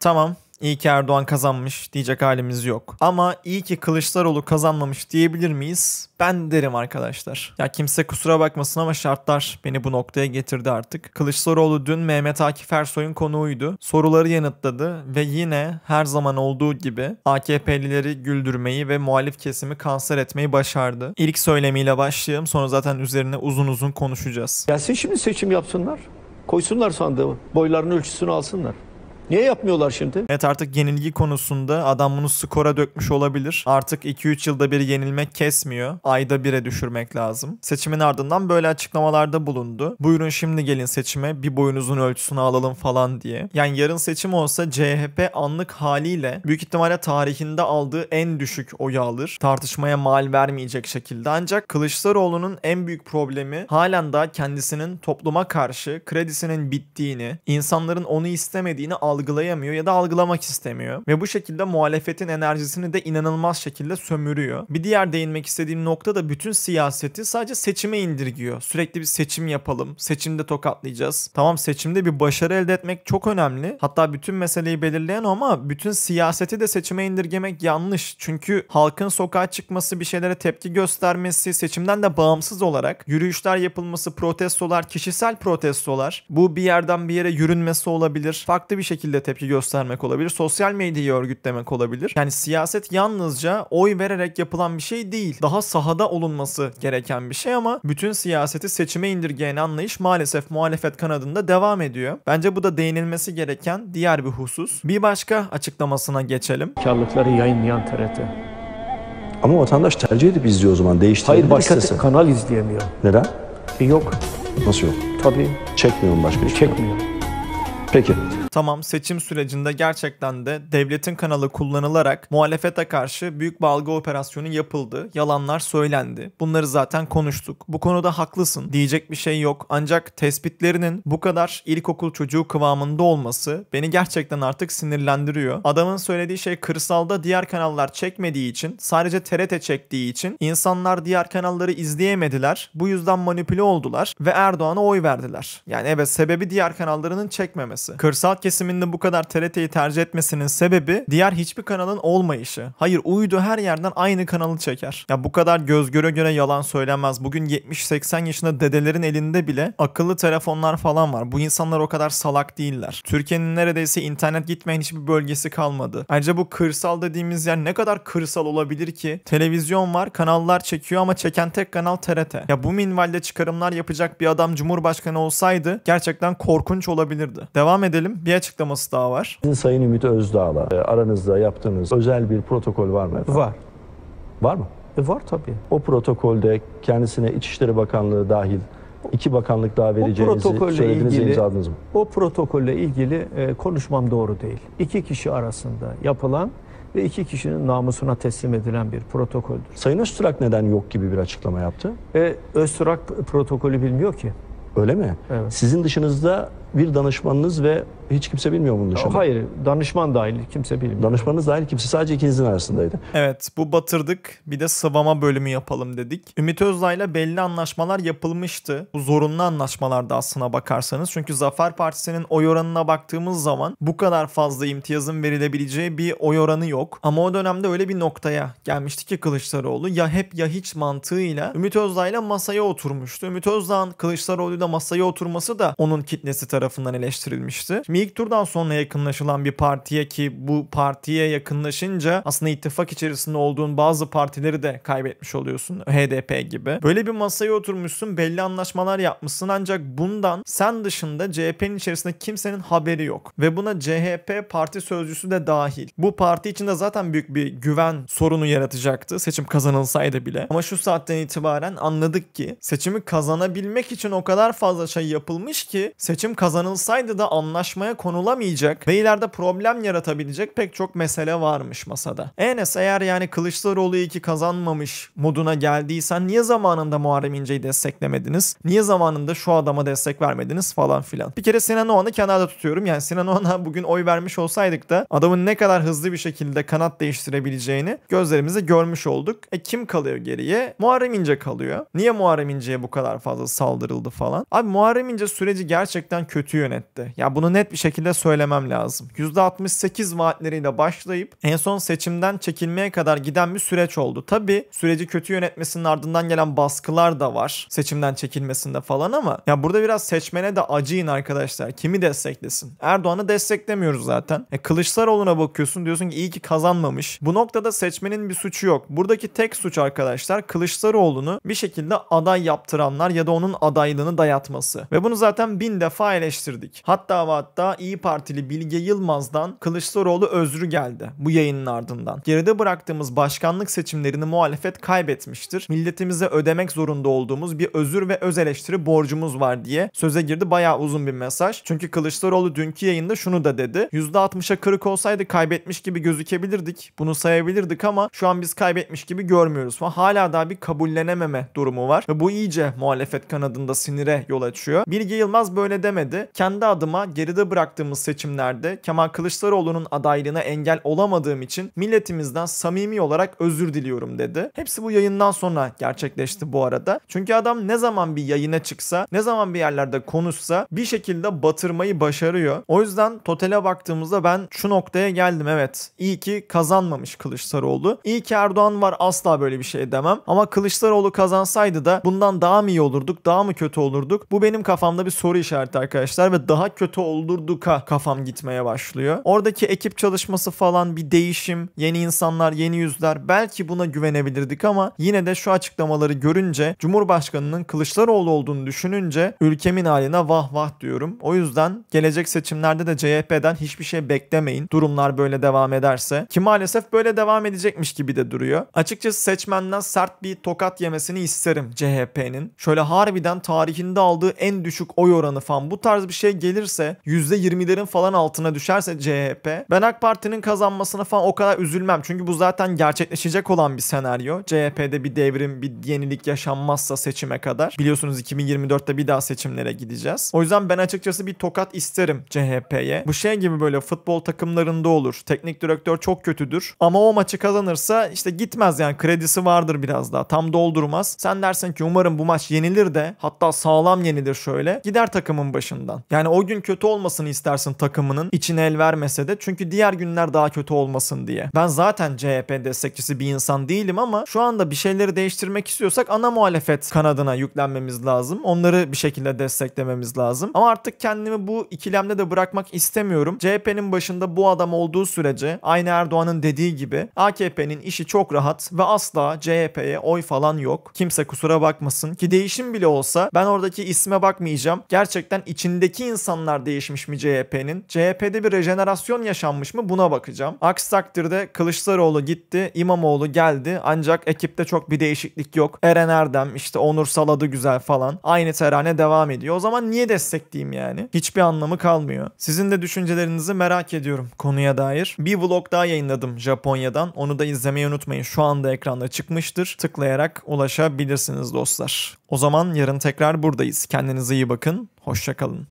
Tamam iyi ki Erdoğan kazanmış diyecek halimiz yok. Ama iyi ki Kılıçdaroğlu kazanmamış diyebilir miyiz? Ben derim arkadaşlar. Ya kimse kusura bakmasın ama şartlar beni bu noktaya getirdi artık. Kılıçdaroğlu dün Mehmet Akif Ersoy'un konuğuydu. Soruları yanıtladı ve yine her zaman olduğu gibi AKP'lileri güldürmeyi ve muhalif kesimi kanser etmeyi başardı. İlk söylemiyle başlayalım sonra zaten üzerine uzun uzun konuşacağız. Gelsin şimdi seçim yapsınlar. Koysunlar sandığı. Boyların ölçüsünü alsınlar. Niye yapmıyorlar şimdi? Evet artık yenilgi konusunda adam bunu skora dökmüş olabilir. Artık 2-3 yılda bir yenilmek kesmiyor. Ayda 1'e düşürmek lazım. Seçimin ardından böyle açıklamalarda bulundu. Buyurun şimdi gelin seçime bir boyunuzun ölçüsünü alalım falan diye. Yani yarın seçim olsa CHP anlık haliyle büyük ihtimalle tarihinde aldığı en düşük oyu alır. Tartışmaya mal vermeyecek şekilde. Ancak Kılıçdaroğlu'nun en büyük problemi halen daha kendisinin topluma karşı kredisinin bittiğini, insanların onu istemediğini al algılayamıyor ya da algılamak istemiyor. Ve bu şekilde muhalefetin enerjisini de inanılmaz şekilde sömürüyor. Bir diğer değinmek istediğim nokta da bütün siyaseti sadece seçime indirgiyor. Sürekli bir seçim yapalım, seçimde tokatlayacağız. Tamam seçimde bir başarı elde etmek çok önemli. Hatta bütün meseleyi belirleyen ama bütün siyaseti de seçime indirgemek yanlış. Çünkü halkın sokağa çıkması, bir şeylere tepki göstermesi, seçimden de bağımsız olarak yürüyüşler yapılması, protestolar, kişisel protestolar, bu bir yerden bir yere yürünmesi olabilir. Farklı bir şekilde şekilde tepki göstermek olabilir. Sosyal medyayı örgütlemek olabilir. Yani siyaset yalnızca oy vererek yapılan bir şey değil. Daha sahada olunması gereken bir şey ama bütün siyaseti seçime indirgeyen anlayış maalesef muhalefet kanadında devam ediyor. Bence bu da değinilmesi gereken diğer bir husus. Bir başka açıklamasına geçelim. Karlıkları yayınlayan TRT. Ama vatandaş tercih edip izliyor o zaman. Değiştirebilir Hayır başkası. istese. kanal izleyemiyor. Neden? E yok. Nasıl yok? Tabii. Çekmiyorum başka e, hiçbir şey? Çekmiyor. Peki. Tamam seçim sürecinde gerçekten de devletin kanalı kullanılarak muhalefete karşı büyük balga operasyonu yapıldı. Yalanlar söylendi. Bunları zaten konuştuk. Bu konuda haklısın diyecek bir şey yok. Ancak tespitlerinin bu kadar ilkokul çocuğu kıvamında olması beni gerçekten artık sinirlendiriyor. Adamın söylediği şey kırsalda diğer kanallar çekmediği için sadece TRT çektiği için insanlar diğer kanalları izleyemediler. Bu yüzden manipüle oldular ve Erdoğan'a oy verdiler. Yani evet sebebi diğer kanallarının çekmemesi. Kırsal kesiminde bu kadar TRT'yi tercih etmesinin sebebi diğer hiçbir kanalın olmayışı. Hayır uydu her yerden aynı kanalı çeker. Ya bu kadar göz göre göre yalan söylenmez. Bugün 70-80 yaşında dedelerin elinde bile akıllı telefonlar falan var. Bu insanlar o kadar salak değiller. Türkiye'nin neredeyse internet gitmeyen hiçbir bölgesi kalmadı. Ayrıca bu kırsal dediğimiz yer ne kadar kırsal olabilir ki? Televizyon var, kanallar çekiyor ama çeken tek kanal TRT. Ya bu minvalde çıkarımlar yapacak bir adam cumhurbaşkanı olsaydı gerçekten korkunç olabilirdi. Devam edelim bir açıklaması daha var. Sizin Sayın Ümit Özdağ'la e, aranızda yaptığınız özel bir protokol var mı efendim? Var. Var mı? E var tabii. O protokolde kendisine İçişleri Bakanlığı dahil iki bakanlık daha vereceğinizi söylediğinizi ilgili, imzaladınız mı? O protokolle ilgili e, konuşmam doğru değil. İki kişi arasında yapılan ve iki kişinin namusuna teslim edilen bir protokoldür. Sayın Öztürk neden yok gibi bir açıklama yaptı? E, Öztürk protokolü bilmiyor ki. Öyle mi? Evet. Sizin dışınızda bir danışmanınız ve hiç kimse bilmiyor bunu dışarıda. Hayır, danışman dahil kimse bilmiyor. Danışmanınız dahil kimse sadece ikinizin arasındaydı. Evet, bu batırdık. Bir de sıvama bölümü yapalım dedik. Ümit Özdağ'la belli anlaşmalar yapılmıştı. Bu zorunlu anlaşmalarda aslına bakarsanız. Çünkü Zafer Partisi'nin oy oranına baktığımız zaman bu kadar fazla imtiyazın verilebileceği bir oy oranı yok. Ama o dönemde öyle bir noktaya gelmişti ki Kılıçdaroğlu ya hep ya hiç mantığıyla Ümit Özdağ'la masaya oturmuştu. Ümit Özdağ'ın Kılıçdaroğlu'yla masaya oturması da onun kitlesi tarafı tarafından eleştirilmişti. Şimdi ilk turdan sonra yakınlaşılan bir partiye ki bu partiye yakınlaşınca aslında ittifak içerisinde olduğun bazı partileri de kaybetmiş oluyorsun. HDP gibi. Böyle bir masaya oturmuşsun belli anlaşmalar yapmışsın ancak bundan sen dışında CHP'nin içerisinde kimsenin haberi yok. Ve buna CHP parti sözcüsü de dahil. Bu parti içinde zaten büyük bir güven sorunu yaratacaktı seçim kazanılsaydı bile. Ama şu saatten itibaren anladık ki seçimi kazanabilmek için o kadar fazla şey yapılmış ki seçim kazanılmıştı kazanılsaydı da anlaşmaya konulamayacak ve ileride problem yaratabilecek pek çok mesele varmış masada. Enes eğer yani Kılıçdaroğlu iyi ki kazanmamış moduna geldiysen niye zamanında Muharrem İnce'yi desteklemediniz? Niye zamanında şu adama destek vermediniz falan filan. Bir kere Sinan Oğan'ı kenarda tutuyorum. Yani Sinan Oğan'a bugün oy vermiş olsaydık da adamın ne kadar hızlı bir şekilde kanat değiştirebileceğini gözlerimize görmüş olduk. E kim kalıyor geriye? Muharrem İnce kalıyor. Niye Muharrem İnce'ye bu kadar fazla saldırıldı falan? Abi Muharrem İnce süreci gerçekten kötü kötü yönetti. Ya bunu net bir şekilde söylemem lazım. %68 vaatleriyle başlayıp en son seçimden çekilmeye kadar giden bir süreç oldu. Tabi süreci kötü yönetmesinin ardından gelen baskılar da var seçimden çekilmesinde falan ama ya burada biraz seçmene de acıyın arkadaşlar. Kimi desteklesin? Erdoğan'ı desteklemiyoruz zaten. E, Kılıçdaroğlu'na bakıyorsun diyorsun ki iyi ki kazanmamış. Bu noktada seçmenin bir suçu yok. Buradaki tek suç arkadaşlar Kılıçdaroğlu'nu bir şekilde aday yaptıranlar ya da onun adaylığını dayatması. Ve bunu zaten bin defa ele eleştirdik. Hatta ve hatta İyi Partili Bilge Yılmaz'dan Kılıçdaroğlu özrü geldi bu yayının ardından. Geride bıraktığımız başkanlık seçimlerini muhalefet kaybetmiştir. Milletimize ödemek zorunda olduğumuz bir özür ve öz eleştiri borcumuz var diye söze girdi. Bayağı uzun bir mesaj. Çünkü Kılıçdaroğlu dünkü yayında şunu da dedi. %60'a kırık olsaydı kaybetmiş gibi gözükebilirdik. Bunu sayabilirdik ama şu an biz kaybetmiş gibi görmüyoruz. Hala daha bir kabullenememe durumu var. Ve bu iyice muhalefet kanadında sinire yol açıyor. Bilge Yılmaz böyle demedi verdi. Kendi adıma geride bıraktığımız seçimlerde Kemal Kılıçdaroğlu'nun adaylığına engel olamadığım için milletimizden samimi olarak özür diliyorum dedi. Hepsi bu yayından sonra gerçekleşti bu arada. Çünkü adam ne zaman bir yayına çıksa, ne zaman bir yerlerde konuşsa bir şekilde batırmayı başarıyor. O yüzden totale baktığımızda ben şu noktaya geldim evet. İyi ki kazanmamış Kılıçdaroğlu. İyi ki Erdoğan var asla böyle bir şey demem. Ama Kılıçdaroğlu kazansaydı da bundan daha mı iyi olurduk, daha mı kötü olurduk? Bu benim kafamda bir soru işareti arkadaşlar arkadaşlar ve daha kötü oldurduka kafam gitmeye başlıyor. Oradaki ekip çalışması falan bir değişim, yeni insanlar, yeni yüzler belki buna güvenebilirdik ama yine de şu açıklamaları görünce Cumhurbaşkanının Kılıçdaroğlu olduğunu düşününce ülkemin haline vah vah diyorum. O yüzden gelecek seçimlerde de CHP'den hiçbir şey beklemeyin. Durumlar böyle devam ederse ki maalesef böyle devam edecekmiş gibi de duruyor. Açıkçası seçmenden sert bir tokat yemesini isterim CHP'nin. Şöyle harbiden tarihinde aldığı en düşük oy oranı falan bu tarz tarz bir şey gelirse %20'lerin falan altına düşerse CHP ben AK Parti'nin kazanmasına falan o kadar üzülmem. Çünkü bu zaten gerçekleşecek olan bir senaryo. CHP'de bir devrim, bir yenilik yaşanmazsa seçime kadar. Biliyorsunuz 2024'te bir daha seçimlere gideceğiz. O yüzden ben açıkçası bir tokat isterim CHP'ye. Bu şey gibi böyle futbol takımlarında olur. Teknik direktör çok kötüdür. Ama o maçı kazanırsa işte gitmez yani kredisi vardır biraz daha. Tam doldurmaz. Sen dersin ki umarım bu maç yenilir de hatta sağlam yenilir şöyle. Gider takımın başında azından. Yani o gün kötü olmasını istersin takımının içine el vermese de çünkü diğer günler daha kötü olmasın diye. Ben zaten CHP destekçisi bir insan değilim ama şu anda bir şeyleri değiştirmek istiyorsak ana muhalefet kanadına yüklenmemiz lazım. Onları bir şekilde desteklememiz lazım. Ama artık kendimi bu ikilemde de bırakmak istemiyorum. CHP'nin başında bu adam olduğu sürece aynı Erdoğan'ın dediği gibi AKP'nin işi çok rahat ve asla CHP'ye oy falan yok. Kimse kusura bakmasın ki değişim bile olsa ben oradaki isme bakmayacağım. Gerçekten içinde elindeki insanlar değişmiş mi CHP'nin? CHP'de bir rejenerasyon yaşanmış mı buna bakacağım. Aksi takdirde Kılıçdaroğlu gitti, İmamoğlu geldi ancak ekipte çok bir değişiklik yok. Eren Erdem işte Onur Saladı güzel falan aynı terane devam ediyor. O zaman niye destekleyeyim yani? Hiçbir anlamı kalmıyor. Sizin de düşüncelerinizi merak ediyorum konuya dair. Bir vlog daha yayınladım Japonya'dan. Onu da izlemeyi unutmayın. Şu anda ekranda çıkmıştır. Tıklayarak ulaşabilirsiniz dostlar. O zaman yarın tekrar buradayız. Kendinize iyi bakın. Hoşçakalın.